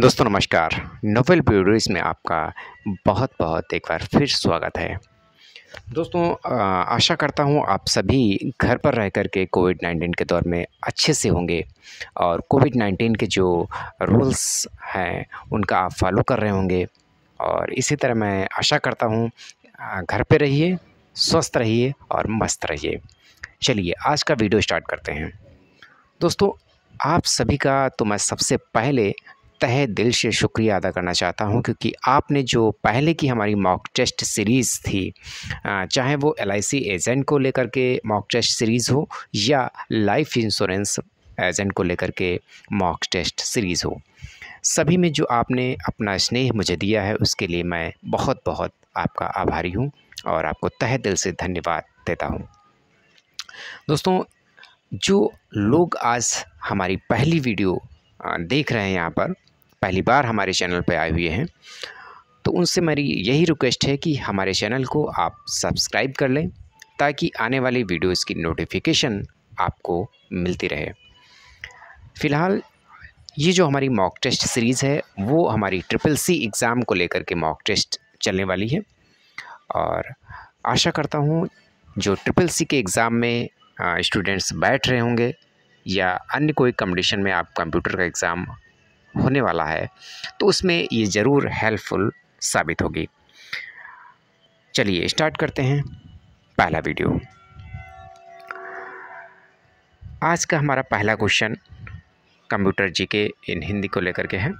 दोस्तों नमस्कार novel bureaus में आपका बहुत बहुत एक बार फिर स्वागत है दोस्तों आशा करता हूँ आप सभी घर पर रह कर के कोविड नाइन्टीन के दौर में अच्छे से होंगे और कोविड नाइन्टीन के जो रूल्स हैं उनका आप फॉलो कर रहे होंगे और इसी तरह मैं आशा करता हूँ घर पर रहिए स्वस्थ रहिए और मस्त रहिए चलिए आज का वीडियो स्टार्ट करते हैं दोस्तों आप सभी का तो मैं सबसे पहले तहे दिल से शुक्रिया अदा करना चाहता हूँ क्योंकि आपने जो पहले की हमारी मॉक टेस्ट सीरीज़ थी चाहे वो एल एजेंट को लेकर के मॉक टेस्ट सीरीज़ हो या लाइफ इंश्योरेंस एजेंट को लेकर के मॉक टेस्ट सीरीज़ हो सभी में जो आपने अपना स्नेह मुझे दिया है उसके लिए मैं बहुत बहुत आपका आभारी हूँ और आपको तहे दिल से धन्यवाद देता हूँ दोस्तों जो लोग आज हमारी पहली वीडियो देख रहे हैं यहाँ पर पहली बार हमारे चैनल पर आए हुए हैं तो उनसे मेरी यही रिक्वेस्ट है कि हमारे चैनल को आप सब्सक्राइब कर लें ताकि आने वाली वीडियोज़ की नोटिफिकेशन आपको मिलती रहे फ़िलहाल ये जो हमारी मॉक टेस्ट सीरीज़ है वो हमारी ट्रिपल सी एग्ज़ाम को लेकर के मॉक टेस्ट चलने वाली है और आशा करता हूँ जो ट्रिपल सी के एग्ज़ाम में स्टूडेंट्स बैठ रहे होंगे या अन्य कोई कंपटीशन में आप कंप्यूटर का एग्ज़ाम होने वाला है तो उसमें ये ज़रूर हेल्पफुल साबित होगी चलिए स्टार्ट करते हैं पहला वीडियो आज का हमारा पहला क्वेश्चन कंप्यूटर जी के इन हिंदी को लेकर के है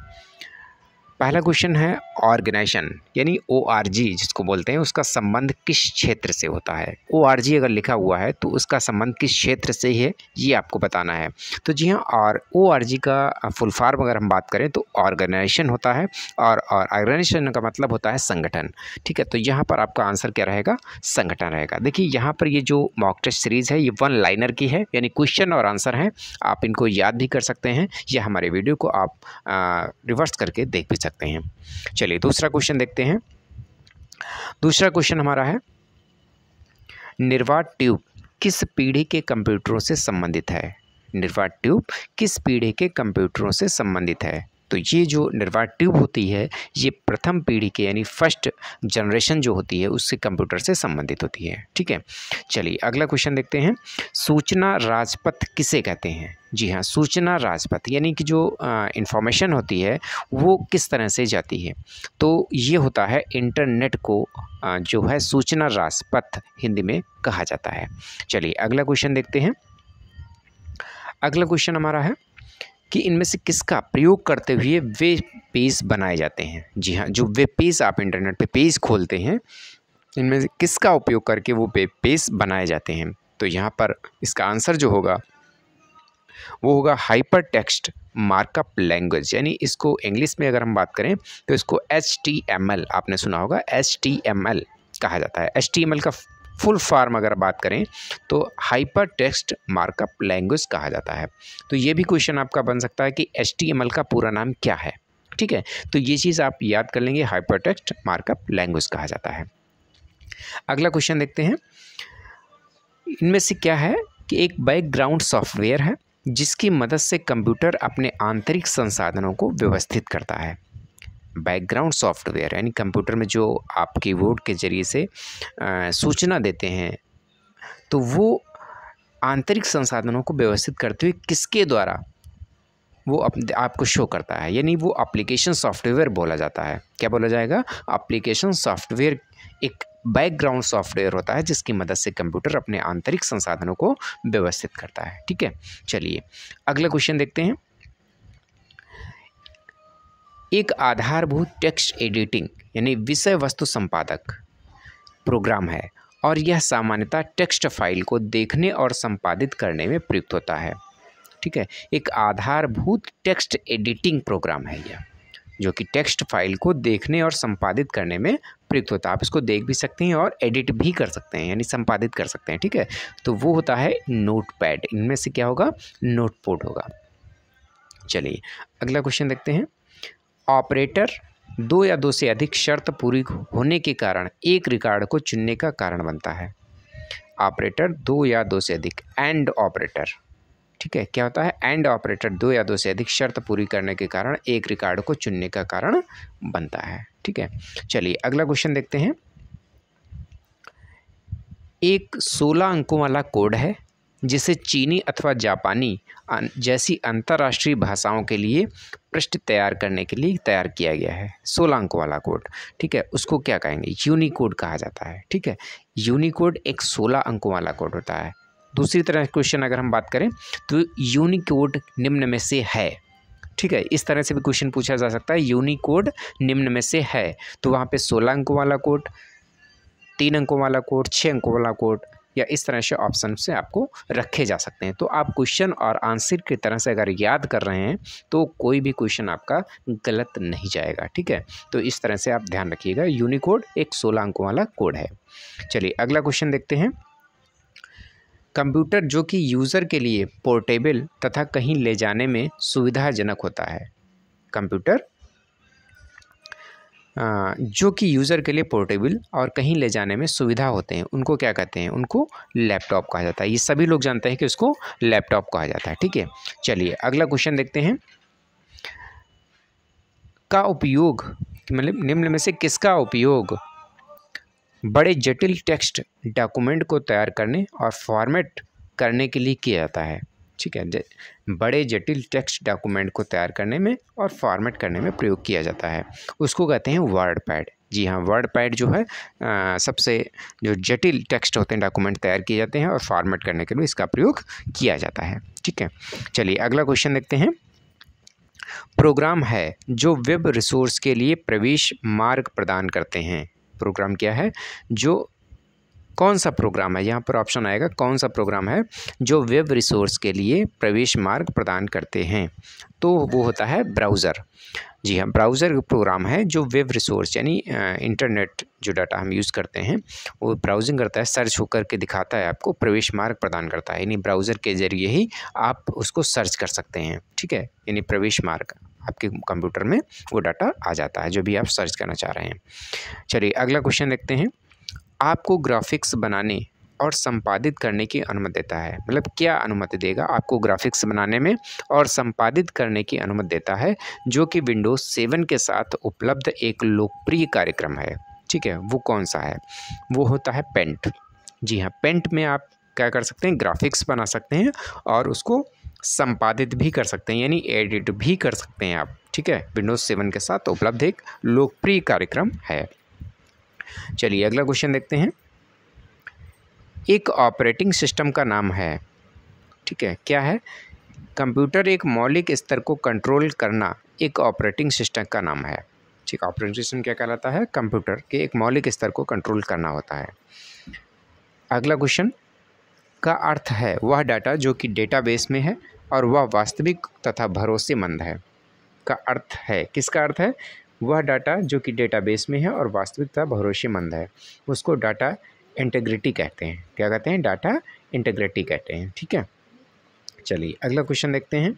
पहला क्वेश्चन है ऑर्गेनाइजेशन यानी ओ आर जी जिसको बोलते हैं उसका संबंध किस क्षेत्र से होता है ओ आर जी अगर लिखा हुआ है तो उसका संबंध किस क्षेत्र से ही है ये आपको बताना है तो जी हाँ और ओ आर जी का फुल फॉर्म अगर हम बात करें तो ऑर्गेनाइजेशन होता है और ऑर्गेनाइजेशन का मतलब होता है संगठन ठीक है तो यहाँ पर आपका आंसर क्या रहेगा संगठन रहेगा देखिए यहाँ पर ये जो मॉक टेस्ट सीरीज़ है ये वन लाइनर की है यानी क्वेश्चन और आंसर है आप इनको याद भी कर सकते हैं या हमारे वीडियो को आप रिवर्स करके देख भी सकते सकते हैं चलिए दूसरा क्वेश्चन देखते हैं दूसरा क्वेश्चन हमारा है निर्वात ट्यूब किस पीढ़ी के कंप्यूटरों से संबंधित है निर्वात ट्यूब किस पीढ़ी के कंप्यूटरों से संबंधित है तो ये जो निर्वाह ट्यूब होती है ये प्रथम पीढ़ी के यानी फर्स्ट जनरेशन जो होती है उससे कंप्यूटर से संबंधित होती है ठीक है चलिए अगला क्वेश्चन देखते हैं सूचना राजपथ किसे कहते हैं जी हाँ सूचना राजपथ यानी कि जो इन्फॉर्मेशन होती है वो किस तरह से जाती है तो ये होता है इंटरनेट को आ, जो है सूचना राजपथ हिंदी में कहा जाता है चलिए अगला क्वेश्चन देखते हैं अगला क्वेश्चन हमारा है कि इनमें से किसका प्रयोग करते हुए वे पेज बनाए जाते हैं जी हाँ जो वेब पेज आप इंटरनेट पे पेज खोलते हैं इनमें से किसका उपयोग करके वो वेब पेज बनाए जाते हैं तो यहाँ पर इसका आंसर जो होगा वो होगा हाइपर टेक्स्ट मार्कअप लैंग्वेज यानी इसको इंग्लिश में अगर हम बात करें तो इसको एच आपने सुना होगा एच कहा जाता है एच का फुल फार्म अगर बात करें तो हाइपर टेक्स्ट मार्कअप लैंग्वेज कहा जाता है तो ये भी क्वेश्चन आपका बन सकता है कि एच का पूरा नाम क्या है ठीक है तो ये चीज़ आप याद कर लेंगे हाइपर टेक्स्ट मार्कअप लैंग्वेज कहा जाता है अगला क्वेश्चन देखते हैं इनमें से क्या है कि एक बैकग्राउंड सॉफ्टवेयर है जिसकी मदद से कंप्यूटर अपने आंतरिक संसाधनों को व्यवस्थित करता है बैकग्राउंड सॉफ्टवेयर यानी कंप्यूटर में जो आप कीबोर्ड के ज़रिए से सूचना देते हैं तो वो आंतरिक संसाधनों को व्यवस्थित करते हुए किसके द्वारा वो अपने आपको शो करता है यानी वो एप्लीकेशन सॉफ्टवेयर बोला जाता है क्या बोला जाएगा एप्लीकेशन सॉफ्टवेयर एक बैकग्राउंड सॉफ्टवेयर होता है जिसकी मदद से कंप्यूटर अपने आंतरिक संसाधनों को व्यवस्थित करता है ठीक है चलिए अगला क्वेश्चन देखते हैं एक आधारभूत टेक्स्ट एडिटिंग यानी विषय वस्तु संपादक प्रोग्राम है और यह सामान्यतः टेक्स्ट फाइल को देखने और संपादित करने में प्रयुक्त होता है ठीक है एक आधारभूत टेक्स्ट एडिटिंग प्रोग्राम है यह जो कि टेक्स्ट फाइल को देखने और संपादित करने में प्रयुक्त होता है आप इसको देख भी सकते हैं और एडिट भी कर सकते हैं यानी संपादित कर सकते हैं ठीक है तो वो होता है नोटपैड इनमें से क्या होगा नोटपोर्ट होगा चलिए अगला क्वेश्चन देखते हैं ऑपरेटर दो या दो से अधिक शर्त पूरी होने के कारण एक रिकॉर्ड को चुनने का कारण बनता है ऑपरेटर दो या दो से अधिक एंड ऑपरेटर ठीक है क्या होता है एंड ऑपरेटर दो या दो से अधिक शर्त पूरी करने के कारण एक रिकॉर्ड को चुनने का कारण बनता है ठीक है चलिए अगला क्वेश्चन देखते हैं एक सोलह अंकों वाला कोड है जिसे चीनी अथवा जापानी जैसी अंतर्राष्ट्रीय भाषाओं के लिए पृष्ठ तैयार करने के लिए तैयार किया गया है सोलह अंक वाला कोड ठीक है उसको क्या कहेंगे यूनिकोड कहा जाता है ठीक है यूनिकोड एक सोलह अंकों वाला कोड होता है दूसरी तरह क्वेश्चन अगर हम बात करें तो यूनिकोड निम्न में से है ठीक है इस तरह से भी क्वेश्चन पूछा जा सकता है यूनिकोड निम्न में से है तो वहाँ पे सोलह अंकों वाला कोड तीन अंकों वाला कोड छः अंकों वाला कोड या इस तरह से ऑप्शन से आपको रखे जा सकते हैं तो आप क्वेश्चन और आंसर की तरह से अगर याद कर रहे हैं तो कोई भी क्वेश्चन आपका गलत नहीं जाएगा ठीक है तो इस तरह से आप ध्यान रखिएगा यूनिकोड एक सोलह अंकों वाला कोड है चलिए अगला क्वेश्चन देखते हैं कंप्यूटर जो कि यूज़र के लिए पोर्टेबल तथा कहीं ले जाने में सुविधाजनक होता है कंप्यूटर जो कि यूज़र के लिए पोर्टेबल और कहीं ले जाने में सुविधा होते हैं उनको क्या कहते हैं उनको लैपटॉप कहा जाता है ये सभी लोग जानते हैं कि उसको लैपटॉप कहा जाता है ठीक है चलिए अगला क्वेश्चन देखते हैं का उपयोग मतलब निम्न में से किसका उपयोग बड़े जटिल टेक्स्ट डॉक्यूमेंट को तैयार करने और फॉर्मेट करने के लिए किया जाता है ठीक है बड़े जटिल टेक्स्ट डॉक्यूमेंट को तैयार करने में और फॉर्मेट करने में प्रयोग किया जाता है उसको कहते हैं वर्ड पैड जी हाँ वर्ड पैड जो है आ, सबसे जो जटिल टेक्स्ट होते हैं डॉक्यूमेंट तैयार किए जाते हैं और फॉर्मेट करने के लिए इसका प्रयोग किया जाता है ठीक है चलिए अगला क्वेश्चन देखते हैं प्रोग्राम है जो वेब रिसोर्स के लिए प्रवेश मार्ग प्रदान करते हैं प्रोग्राम क्या है जो कौन सा प्रोग्राम है यहाँ पर ऑप्शन आएगा कौन सा प्रोग्राम है जो वेब रिसोर्स के लिए प्रवेश मार्ग प्रदान करते हैं तो वो होता है ब्राउज़र जी हाँ ब्राउज़र प्रोग्राम है जो वेब रिसोर्स यानी इंटरनेट जो डाटा हम यूज़ करते हैं वो ब्राउजिंग करता है सर्च होकर के दिखाता है आपको प्रवेश मार्ग प्रदान करता है यानी ब्राउज़र के ज़रिए ही आप उसको सर्च कर सकते हैं ठीक है यानी प्रवेश मार्ग आपके कंप्यूटर में वो डाटा आ जाता है जो भी आप सर्च करना चाह रहे हैं चलिए अगला क्वेश्चन देखते हैं आपको ग्राफिक्स बनाने और संपादित करने की अनुमति देता है मतलब क्या अनुमति देगा आपको ग्राफिक्स बनाने में और संपादित करने की अनुमति देता है जो कि विंडोज़ सेवन के साथ उपलब्ध एक लोकप्रिय कार्यक्रम है ठीक है वो कौन सा है वो होता है पेंट जी हाँ पेंट में आप क्या कर सकते हैं ग्राफिक्स बना सकते हैं और उसको संपादित भी कर सकते हैं यानी एडिट भी कर सकते हैं आप ठीक है विंडोज़ सेवन के साथ उपलब्ध एक लोकप्रिय कार्यक्रम है चलिए अगला क्वेश्चन देखते हैं एक ऑपरेटिंग सिस्टम का नाम है ठीक है क्या है कंप्यूटर एक मौलिक स्तर को कंट्रोल करना एक ऑपरेटिंग सिस्टम का नाम है ठीक ऑपरेटिंग सिस्टम क्या कहलाता है कंप्यूटर के एक मौलिक स्तर को कंट्रोल करना होता है अगला क्वेश्चन का अर्थ है वह डाटा जो कि डेटाबेस में है और वह वास्तविक तथा भरोसेमंद है का अर्थ है किसका अर्थ है वह डाटा जो कि डेटाबेस में है और वास्तविकता भरोसेमंद है उसको डाटा इंटेग्रिटी कहते हैं क्या कहते हैं डाटा इंटेग्रिटी कहते हैं ठीक है चलिए अगला क्वेश्चन देखते हैं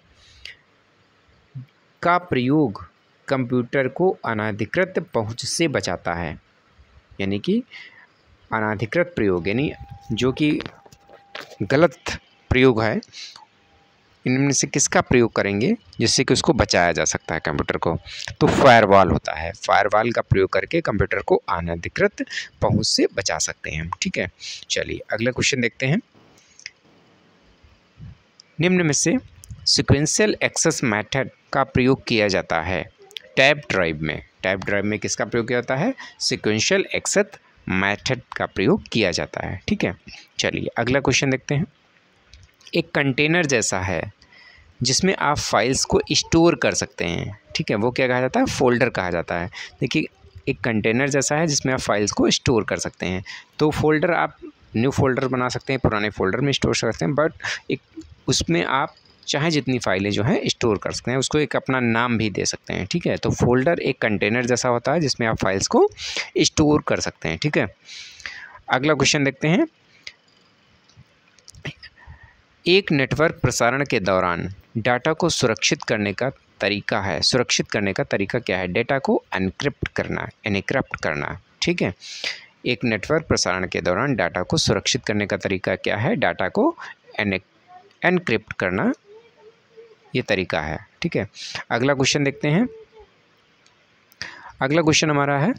का प्रयोग कंप्यूटर को अनाधिकृत पहुंच से बचाता है यानी कि अनाधिकृत प्रयोग यानी जो कि गलत प्रयोग है इनमें से किसका प्रयोग करेंगे जिससे कि उसको बचाया जा सकता है कंप्यूटर को तो फायरवॉल होता है फायरवॉल का प्रयोग करके कंप्यूटर को अनधिकृत पहुँच से बचा सकते हैं ठीक है चलिए अगला क्वेश्चन देखते हैं निम्न में से सिक्वेंशियल एक्सेस मेथड का प्रयोग किया जाता है टैब ड्राइव में टैब ड्राइव में किसका प्रयोग किया जाता है सिक्वेंशियल एक्सेस मैथड का प्रयोग किया जाता है ठीक है चलिए अगला क्वेश्चन देखते हैं एक कंटेनर जैसा है जिसमें आप फाइल्स को स्टोर कर सकते हैं ठीक है वो क्या कहा जाता है फ़ोल्डर कहा जाता है देखिए एक कंटेनर जैसा है जिसमें आप फाइल्स को स्टोर कर सकते हैं तो फ़ोल्डर आप न्यू फोल्डर बना सकते हैं पुराने फोल्डर में स्टोर कर सकते हैं बट एक उसमें आप चाहे जितनी फाइलें जो हैं स्टोर कर सकते हैं उसको एक अपना नाम भी दे सकते हैं ठीक है तो फोल्डर एक कंटेनर जैसा होता है जिसमें आप फाइल्स को स्टोर कर सकते हैं ठीक है अगला क्वेश्चन देखते हैं एक नेटवर्क प्रसारण के दौरान डाटा को सुरक्षित करने का तरीका है सुरक्षित करने का तरीका क्या है डेटा को एनक्रिप्ट करना एनिक्रप्ट करना ठीक है एक नेटवर्क प्रसारण के दौरान डाटा को सुरक्षित करने का तरीका क्या है डाटा को एनक्रिप्ट करना ये तरीका है ठीक है अगला क्वेश्चन देखते हैं अगला क्वेश्चन हमारा है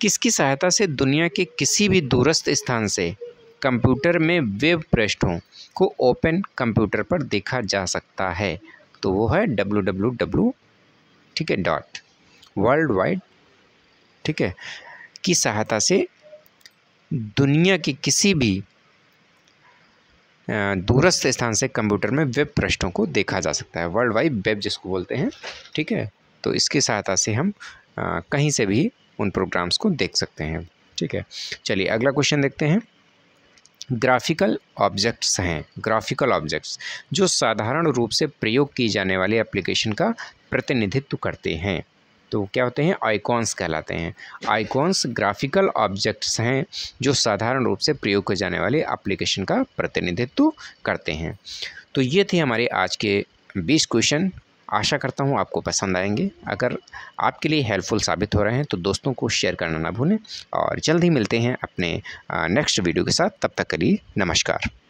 किसकी सहायता से दुनिया के किसी भी दूरस्थ स्थान से कंप्यूटर में वेब पृष्ठों को ओपन कंप्यूटर पर देखा जा सकता है तो वो है डब्लू डब्लू डब्लू ठीक है डॉट वर्ल्ड वाइड ठीक है की सहायता से दुनिया के किसी भी दूरस्थ स्थान से कंप्यूटर में वेब पृष्ठों को देखा जा सकता है वर्ल्ड वाइड वेब जिसको बोलते हैं ठीक है तो इसकी सहायता से हम आ, कहीं से भी उन प्रोग्राम्स को देख सकते हैं ठीक है चलिए अगला क्वेश्चन देखते हैं ग्राफिकल ऑब्जेक्ट्स हैं ग्राफिकल ऑब्जेक्ट्स जो साधारण रूप से प्रयोग की जाने वाले एप्लीकेशन का प्रतिनिधित्व करते हैं तो क्या होते हैं आइकॉन्स कहलाते हैं आइकॉन्स ग्राफिकल ऑब्जेक्ट्स हैं जो साधारण रूप से प्रयोग किए जाने वाले एप्लीकेशन का प्रतिनिधित्व करते हैं तो ये थे हमारे आज के बीस क्वेश्चन आशा करता हूँ आपको पसंद आएंगे अगर आपके लिए हेल्पफुल साबित हो रहे हैं तो दोस्तों को शेयर करना ना भूलें और जल्द ही मिलते हैं अपने नेक्स्ट वीडियो के साथ तब तक के लिए नमस्कार